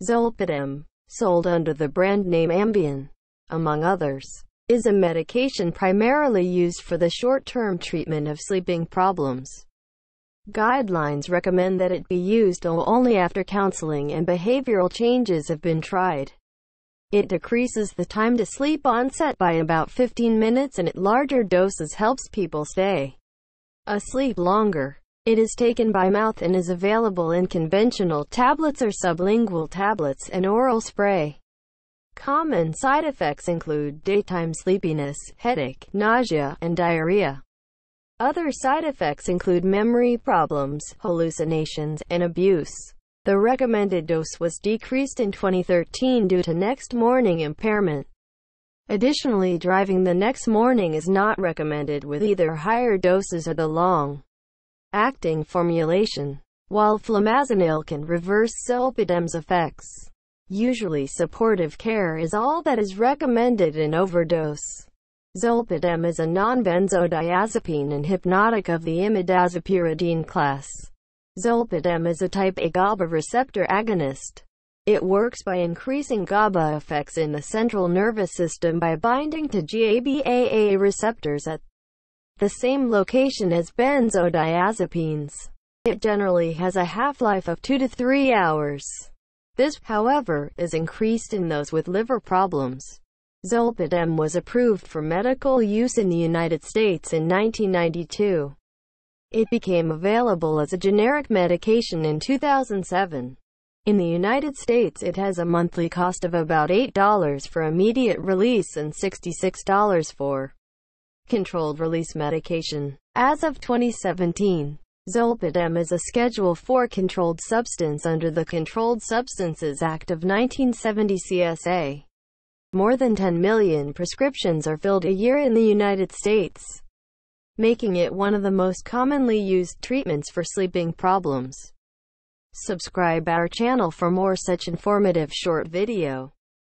Zolpidem, sold under the brand name Ambien, among others, is a medication primarily used for the short-term treatment of sleeping problems. Guidelines recommend that it be used only after counseling and behavioral changes have been tried. It decreases the time to sleep onset by about 15 minutes and at larger doses helps people stay asleep longer. It is taken by mouth and is available in conventional tablets or sublingual tablets and oral spray. Common side effects include daytime sleepiness, headache, nausea, and diarrhea. Other side effects include memory problems, hallucinations, and abuse. The recommended dose was decreased in 2013 due to next morning impairment. Additionally, driving the next morning is not recommended with either higher doses or the long acting formulation. While flumazenil can reverse sulpidem's effects, usually supportive care is all that is recommended in overdose. Zolpidem is a non-benzodiazepine and hypnotic of the imidazopyridine class. Zolpidem is a type A GABA receptor agonist. It works by increasing GABA effects in the central nervous system by binding to GABAA receptors at the same location as benzodiazepines. It generally has a half-life of 2 to 3 hours. This, however, is increased in those with liver problems. Zolpidem was approved for medical use in the United States in 1992. It became available as a generic medication in 2007. In the United States it has a monthly cost of about $8 for immediate release and $66 for controlled-release medication. As of 2017, Zolpidem is a Schedule IV controlled substance under the Controlled Substances Act of 1970 CSA. More than 10 million prescriptions are filled a year in the United States, making it one of the most commonly used treatments for sleeping problems. Subscribe our channel for more such informative short video.